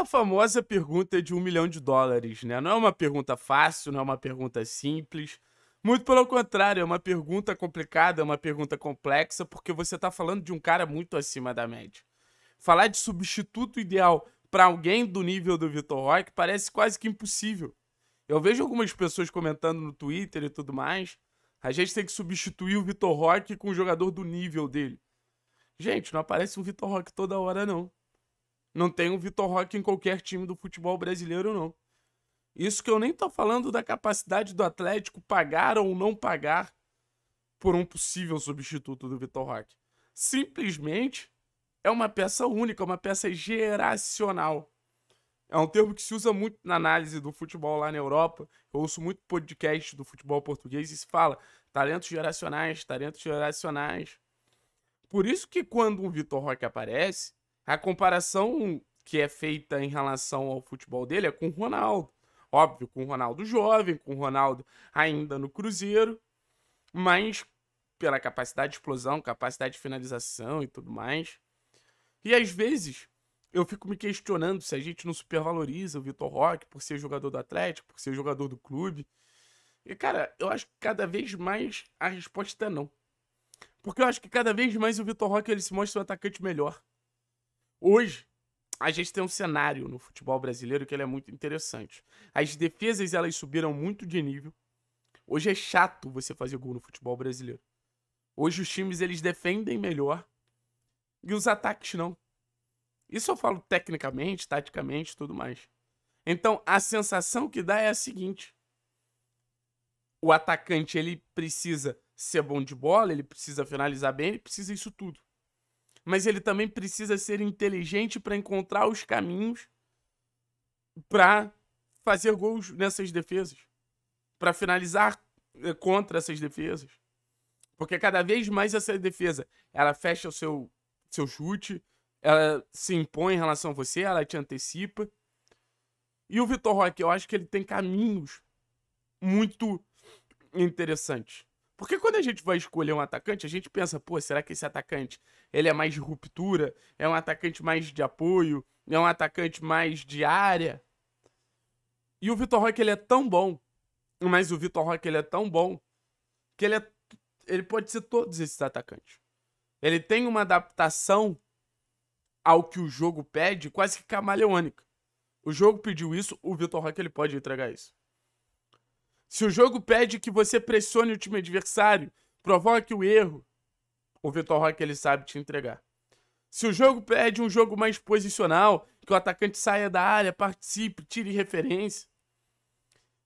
a famosa pergunta de um milhão de dólares, né? Não é uma pergunta fácil, não é uma pergunta simples. Muito pelo contrário, é uma pergunta complicada, é uma pergunta complexa, porque você está falando de um cara muito acima da média. Falar de substituto ideal para alguém do nível do Vitor Roque parece quase que impossível. Eu vejo algumas pessoas comentando no Twitter e tudo mais. A gente tem que substituir o Vitor Roque com um jogador do nível dele. Gente, não aparece um Vitor Roque toda hora, não. Não tem o Vitor Roque em qualquer time do futebol brasileiro, não. Isso que eu nem tô falando da capacidade do Atlético pagar ou não pagar por um possível substituto do Vitor Roque. Simplesmente é uma peça única, uma peça geracional. É um termo que se usa muito na análise do futebol lá na Europa. Eu ouço muito podcast do futebol português e se fala talentos geracionais, talentos geracionais. Por isso que quando um Vitor Roque aparece, a comparação que é feita em relação ao futebol dele é com o Ronaldo. Óbvio, com o Ronaldo jovem, com o Ronaldo ainda no Cruzeiro, mas pela capacidade de explosão, capacidade de finalização e tudo mais. E às vezes eu fico me questionando se a gente não supervaloriza o Vitor Roque por ser jogador do Atlético, por ser jogador do clube. E, cara, eu acho que cada vez mais a resposta é não. Porque eu acho que cada vez mais o Vitor Roque ele se mostra um atacante melhor. Hoje, a gente tem um cenário no futebol brasileiro que ele é muito interessante. As defesas elas subiram muito de nível. Hoje é chato você fazer gol no futebol brasileiro. Hoje os times eles defendem melhor e os ataques não. Isso eu falo tecnicamente, taticamente, tudo mais. Então a sensação que dá é a seguinte: o atacante ele precisa ser bom de bola, ele precisa finalizar bem, ele precisa isso tudo mas ele também precisa ser inteligente para encontrar os caminhos para fazer gols nessas defesas, para finalizar eh, contra essas defesas. Porque cada vez mais essa defesa, ela fecha o seu, seu chute, ela se impõe em relação a você, ela te antecipa. E o Vitor Roque, eu acho que ele tem caminhos muito interessantes. Porque quando a gente vai escolher um atacante, a gente pensa, pô, será que esse atacante ele é mais de ruptura? É um atacante mais de apoio? É um atacante mais de área? E o Vitor Roque, ele é tão bom, mas o Vitor Roque, ele é tão bom, que ele, é, ele pode ser todos esses atacantes. Ele tem uma adaptação ao que o jogo pede, quase que camaleônica. O jogo pediu isso, o Vitor Roque, ele pode entregar isso. Se o jogo pede que você pressione o time adversário, provoque o erro, o Vitor Roque ele sabe te entregar. Se o jogo pede um jogo mais posicional, que o atacante saia da área, participe, tire referência,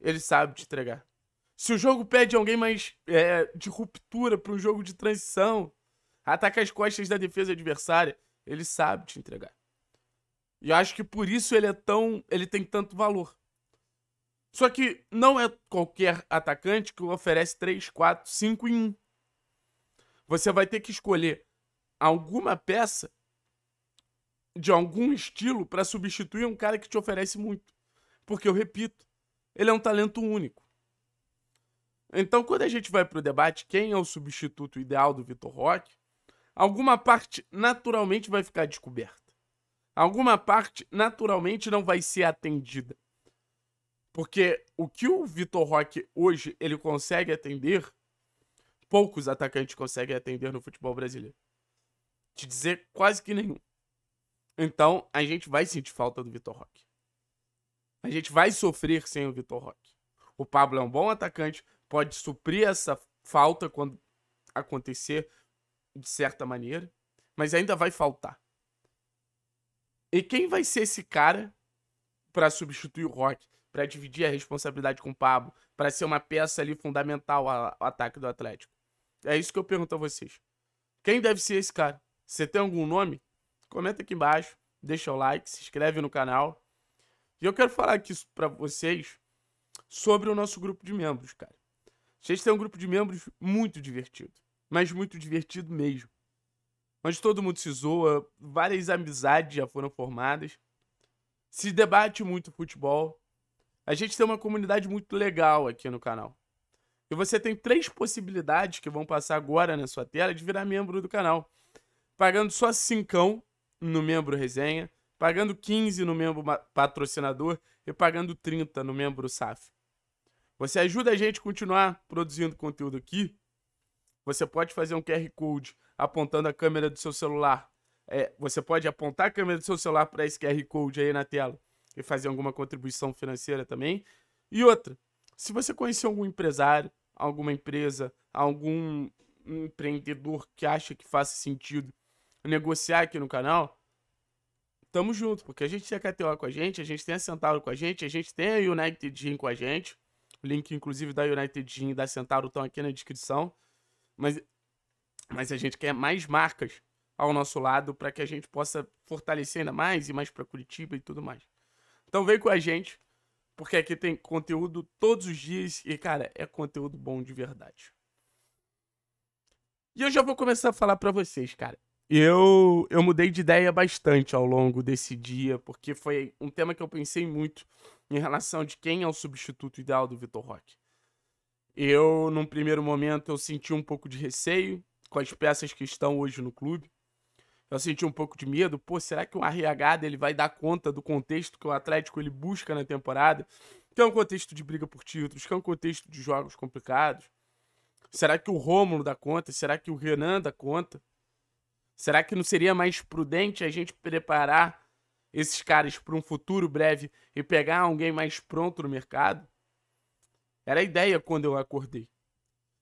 ele sabe te entregar. Se o jogo pede alguém mais é, de ruptura para um jogo de transição, ataca as costas da defesa adversária, ele sabe te entregar. E eu acho que por isso ele é tão. ele tem tanto valor. Só que não é qualquer atacante que oferece 3, 4, 5 e 1. Você vai ter que escolher alguma peça de algum estilo para substituir um cara que te oferece muito. Porque eu repito, ele é um talento único. Então, quando a gente vai para o debate quem é o substituto ideal do Vitor Roque, alguma parte naturalmente vai ficar descoberta. Alguma parte naturalmente não vai ser atendida. Porque o que o Vitor Roque hoje ele consegue atender, poucos atacantes conseguem atender no futebol brasileiro. Te dizer quase que nenhum. Então, a gente vai sentir falta do Vitor Roque. A gente vai sofrer sem o Vitor Roque. O Pablo é um bom atacante, pode suprir essa falta quando acontecer de certa maneira, mas ainda vai faltar. E quem vai ser esse cara para substituir o Roque? para dividir a responsabilidade com o Pablo, para ser uma peça ali fundamental ao, ataque do Atlético? É isso que eu pergunto a vocês. Quem deve ser esse cara? Você tem algum nome? Comenta aqui embaixo, deixa o like, se inscreve no canal. E eu quero falar aqui para vocês sobre o nosso grupo de membros, cara. Vocês têm um grupo de membros muito divertido, mas muito divertido mesmo. Onde todo mundo se zoa, várias amizades já foram formadas, se debate muito futebol, a gente tem uma comunidade muito legal aqui no canal. E você tem três possibilidades que vão passar agora na sua tela de virar membro do canal. Pagando só cincão no membro resenha, pagando 15 no membro patrocinador e pagando 30 no membro SAF. Você ajuda a gente a continuar produzindo conteúdo aqui. Você pode fazer um QR Code apontando a câmera do seu celular. É, você pode apontar a câmera do seu celular para esse QR Code aí na tela e fazer alguma contribuição financeira também. E outra, se você conhecer algum empresário, alguma empresa, algum empreendedor que acha que faça sentido negociar aqui no canal, tamo junto, porque a gente tem a KTO com a gente, a gente tem a Centauro com a gente, a gente tem a United Gym com a gente. O link, inclusive, da United Gym e da Centauro estão aqui na descrição. Mas, mas a gente quer mais marcas ao nosso lado para que a gente possa fortalecer ainda mais e mais para Curitiba e tudo mais. Então vem com a gente, porque aqui tem conteúdo todos os dias e, cara, é conteúdo bom de verdade. E eu já vou começar a falar para vocês, cara. Eu, eu mudei de ideia bastante ao longo desse dia, porque foi um tema que eu pensei muito em relação de quem é o substituto ideal do Vitor Roque. Eu, num primeiro momento, eu senti um pouco de receio com as peças que estão hoje no clube eu senti um pouco de medo. Pô, será que o RH dele vai dar conta do contexto que o Atlético ele busca na temporada? Que é um contexto de briga por títulos, que é um contexto de jogos complicados. Será que o Rômulo dá conta? Será que o Renan dá conta? Será que não seria mais prudente a gente preparar esses caras para um futuro breve e pegar alguém mais pronto no mercado? Era a ideia quando eu acordei.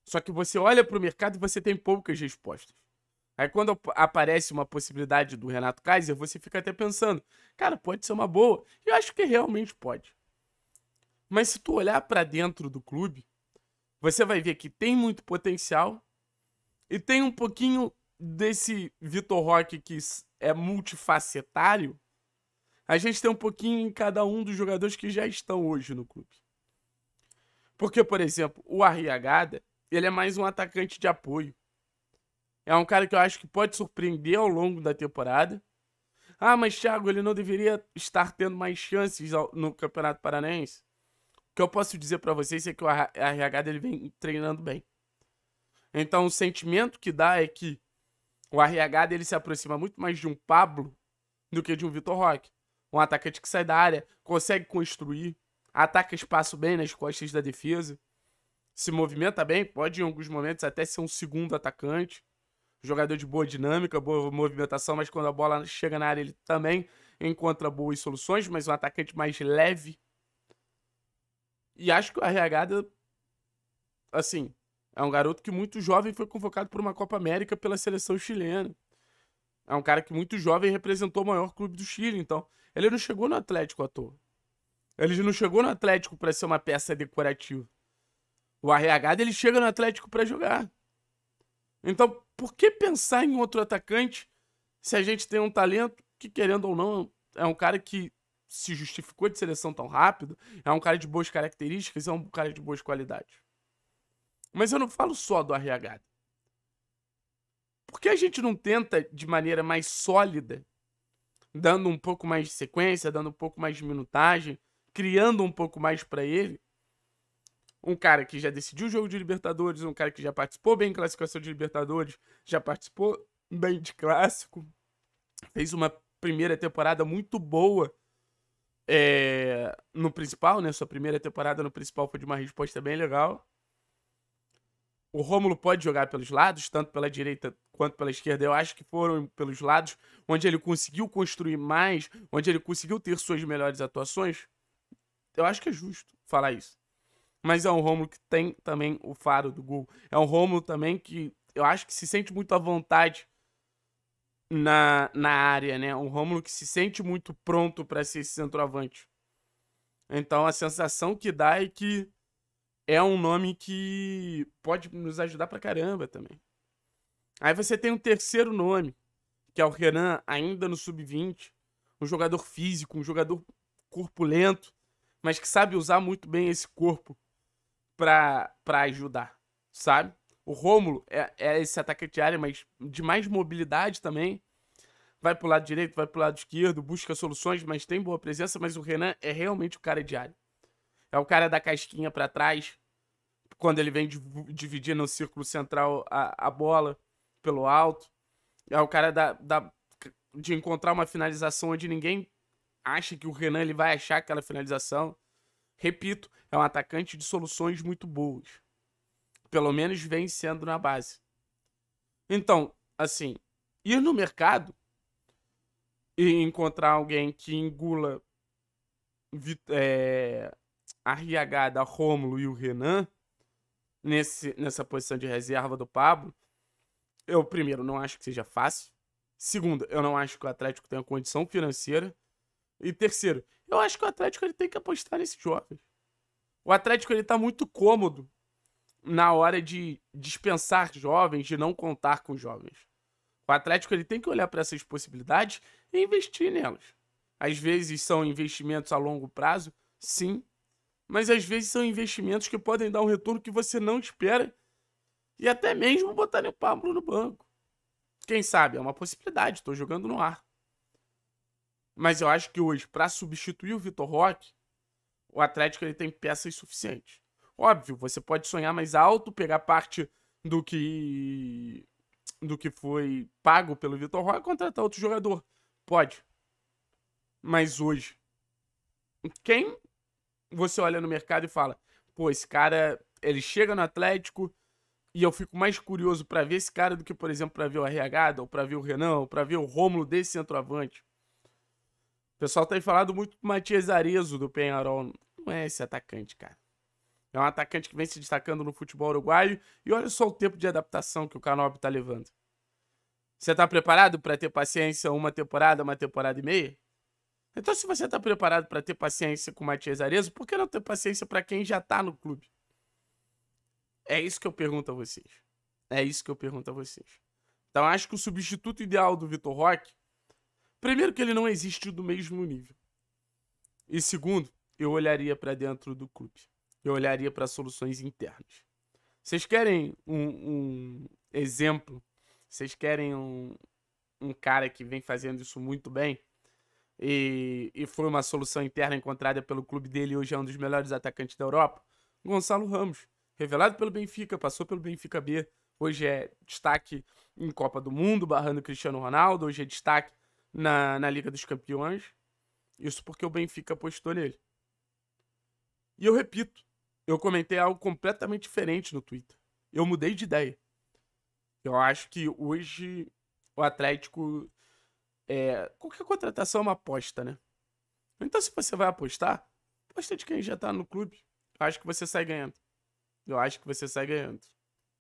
Só que você olha para o mercado e você tem poucas respostas. Aí quando aparece uma possibilidade do Renato Kaiser, você fica até pensando, cara, pode ser uma boa. Eu acho que realmente pode. Mas se tu olhar para dentro do clube, você vai ver que tem muito potencial e tem um pouquinho desse Vitor Roque que é multifacetário. A gente tem um pouquinho em cada um dos jogadores que já estão hoje no clube. Porque, por exemplo, o Arriagada, ele é mais um atacante de apoio. É um cara que eu acho que pode surpreender ao longo da temporada. Ah, mas Thiago, ele não deveria estar tendo mais chances no Campeonato Paranaense? O que eu posso dizer para vocês é que o RH dele vem treinando bem. Então o sentimento que dá é que o RH dele se aproxima muito mais de um Pablo do que de um Vitor Roque. Um atacante que sai da área, consegue construir, ataca espaço bem nas costas da defesa, se movimenta bem, pode em alguns momentos até ser um segundo atacante jogador de boa dinâmica, boa movimentação, mas quando a bola chega na área ele também encontra boas soluções, mas um atacante mais leve. E acho que o Arriagada, assim, é um garoto que muito jovem foi convocado por uma Copa América pela seleção chilena. É um cara que muito jovem representou o maior clube do Chile, então ele não chegou no Atlético à toa. Ele não chegou no Atlético para ser uma peça decorativa. O Arriagada ele chega no Atlético para jogar. Então, por que pensar em outro atacante se a gente tem um talento que, querendo ou não, é um cara que se justificou de seleção tão rápido, é um cara de boas características, é um cara de boas qualidades. Mas eu não falo só do RH. Por que a gente não tenta de maneira mais sólida, dando um pouco mais de sequência, dando um pouco mais de minutagem, criando um pouco mais para ele, um cara que já decidiu o jogo de Libertadores, um cara que já participou bem em classificação de Libertadores, já participou bem de clássico, fez uma primeira temporada muito boa é, no principal, né? Sua primeira temporada no principal foi de uma resposta bem legal. O Rômulo pode jogar pelos lados, tanto pela direita quanto pela esquerda. Eu acho que foram pelos lados onde ele conseguiu construir mais, onde ele conseguiu ter suas melhores atuações. Eu acho que é justo falar isso. Mas é um Romulo que tem também o faro do gol. É um Romulo também que eu acho que se sente muito à vontade na, na área, né? Um Romulo que se sente muito pronto para ser esse centroavante. Então a sensação que dá é que é um nome que pode nos ajudar pra caramba também. Aí você tem um terceiro nome, que é o Renan, ainda no sub-20, um jogador físico, um jogador corpulento, mas que sabe usar muito bem esse corpo pra, pra ajudar, sabe? O Rômulo é, é esse atacante de área, mas de mais mobilidade também. Vai pro lado direito, vai pro lado esquerdo, busca soluções, mas tem boa presença. Mas o Renan é realmente o cara de área. É o cara da casquinha para trás, quando ele vem dividir no círculo central a, a bola pelo alto. É o cara da, da, de encontrar uma finalização onde ninguém acha que o Renan ele vai achar aquela finalização. Repito, é um atacante de soluções muito boas. Pelo menos vem sendo na base. Então, assim, ir no mercado e encontrar alguém que engula é, a RH da Rômulo e o Renan nesse, nessa posição de reserva do Pablo, eu, primeiro, não acho que seja fácil. Segundo, eu não acho que o Atlético tenha condição financeira. E terceiro, eu acho que o Atlético ele tem que apostar nesses jovens. O Atlético ele tá muito cômodo na hora de dispensar jovens, de não contar com jovens. O Atlético ele tem que olhar para essas possibilidades e investir nelas. Às vezes são investimentos a longo prazo, sim, mas às vezes são investimentos que podem dar um retorno que você não espera e até mesmo botar o Pablo no banco. Quem sabe? É uma possibilidade, estou jogando no ar. Mas eu acho que hoje, para substituir o Vitor Roque, o Atlético ele tem peças suficientes. Óbvio, você pode sonhar mais alto, pegar parte do que do que foi pago pelo Vitor Roque e contratar outro jogador. Pode. Mas hoje, quem você olha no mercado e fala: pô, esse cara, ele chega no Atlético e eu fico mais curioso para ver esse cara do que, por exemplo, para ver o RH, ou para ver o Renan, ou para ver o Rômulo desse centroavante. O pessoal tem falado muito do Matias Arezo do Penharol. Não é esse atacante, cara. É um atacante que vem se destacando no futebol uruguaio. E olha só o tempo de adaptação que o Canobi tá levando. Você tá preparado para ter paciência uma temporada, uma temporada e meia? Então, se você tá preparado para ter paciência com o Matias Arezo, por que não ter paciência para quem já tá no clube? É isso que eu pergunto a vocês. É isso que eu pergunto a vocês. Então, acho que o substituto ideal do Vitor Roque Primeiro, que ele não existe do mesmo nível. E segundo, eu olharia para dentro do clube. Eu olharia para soluções internas. Vocês querem um, um exemplo? Vocês querem um, um cara que vem fazendo isso muito bem? E, e, foi uma solução interna encontrada pelo clube dele hoje é um dos melhores atacantes da Europa, Gonçalo Ramos, revelado pelo Benfica, passou pelo Benfica B, hoje é destaque em Copa do Mundo, barrando Cristiano Ronaldo, hoje é destaque na, na Liga dos Campeões. Isso porque o Benfica apostou nele. E eu repito, eu comentei algo completamente diferente no Twitter. Eu mudei de ideia. Eu acho que hoje o Atlético. É, qualquer contratação é uma aposta, né? Então, se você vai apostar, aposta de quem já tá no clube. Eu acho que você sai ganhando. Eu acho que você sai ganhando.